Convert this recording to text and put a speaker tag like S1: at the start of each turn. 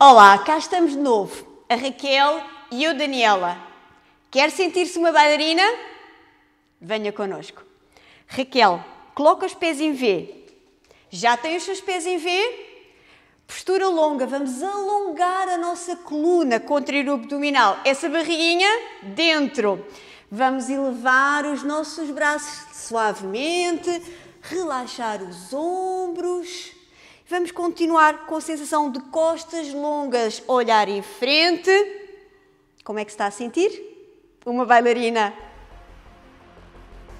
S1: Olá, cá estamos de novo, a Raquel e eu, Daniela. Quer sentir-se uma bailarina? Venha connosco. Raquel, coloca os pés em V. Já tem os seus pés em V? Postura longa, vamos alongar a nossa coluna, contra o abdominal, essa barriguinha dentro. Vamos elevar os nossos braços suavemente, relaxar os ombros Vamos continuar com a sensação de costas longas, olhar em frente. Como é que se está a sentir? Uma bailarina